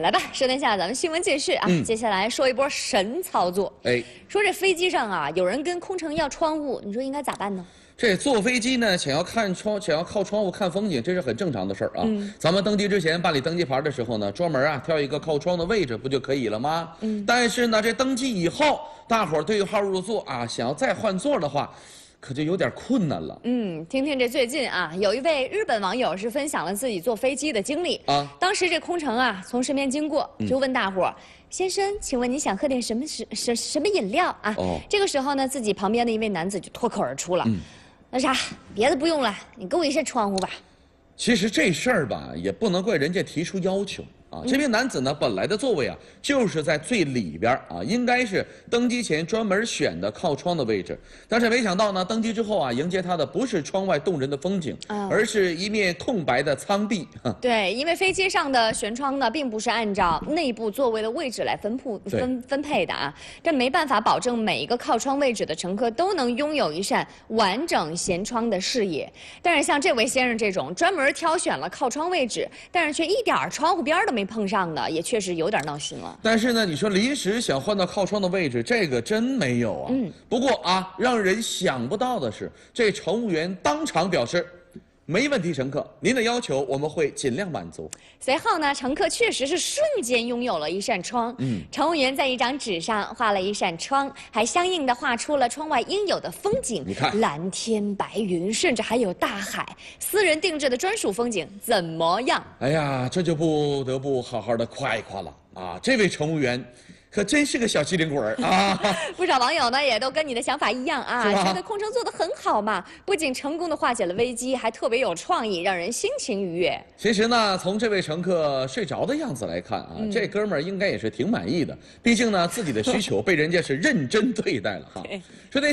来吧，盛一下，咱们新闻继续啊，接下来说一波神操作。哎，说这飞机上啊，有人跟空乘要窗户，你说应该咋办呢？这坐飞机呢，想要看窗，想要靠窗户看风景，这是很正常的事儿啊。咱们登机之前办理登机牌的时候呢，专门啊挑一个靠窗的位置不就可以了吗？嗯，但是呢，这登机以后，大伙儿对号入座啊，想要再换座的话。可就有点困难了。嗯，听听这最近啊，有一位日本网友是分享了自己坐飞机的经历啊。当时这空乘啊从身边经过，就问大伙先生，请问你想喝点什么什什什么饮料啊？”哦，这个时候呢，自己旁边的一位男子就脱口而出了：“那啥，别的不用了，你给我一扇窗户吧。”其实这事儿吧，也不能怪人家提出要求。啊，这名男子呢，本来的座位啊，就是在最里边啊，应该是登机前专门选的靠窗的位置。但是没想到呢，登机之后啊，迎接他的不是窗外动人的风景，而是一面空白的舱壁。对，因为飞机上的舷窗呢，并不是按照内部座位的位置来分布分分配的啊，这没办法保证每一个靠窗位置的乘客都能拥有一扇完整舷窗的视野。但是像这位先生这种专门挑选了靠窗位置，但是却一点窗户边都没。碰上的也确实有点闹心了。但是呢，你说临时想换到靠窗的位置，这个真没有啊。嗯。不过啊，让人想不到的是，这乘务员当场表示。没问题，乘客，您的要求我们会尽量满足。随后呢，乘客确实是瞬间拥有了一扇窗。嗯，乘务员在一张纸上画了一扇窗，还相应的画出了窗外应有的风景。你看，蓝天白云，甚至还有大海，私人定制的专属风景，怎么样？哎呀，这就不得不好好的夸一夸了啊！这位乘务员。可真是个小机灵鬼儿啊！不少网友呢也都跟你的想法一样啊，觉得空乘做的很好嘛，不仅成功的化解了危机，还特别有创意，让人心情愉悦。其实呢，从这位乘客睡着的样子来看啊，这哥们儿应该也是挺满意的，毕竟呢自己的需求被人家是认真对待了哈。说殿下。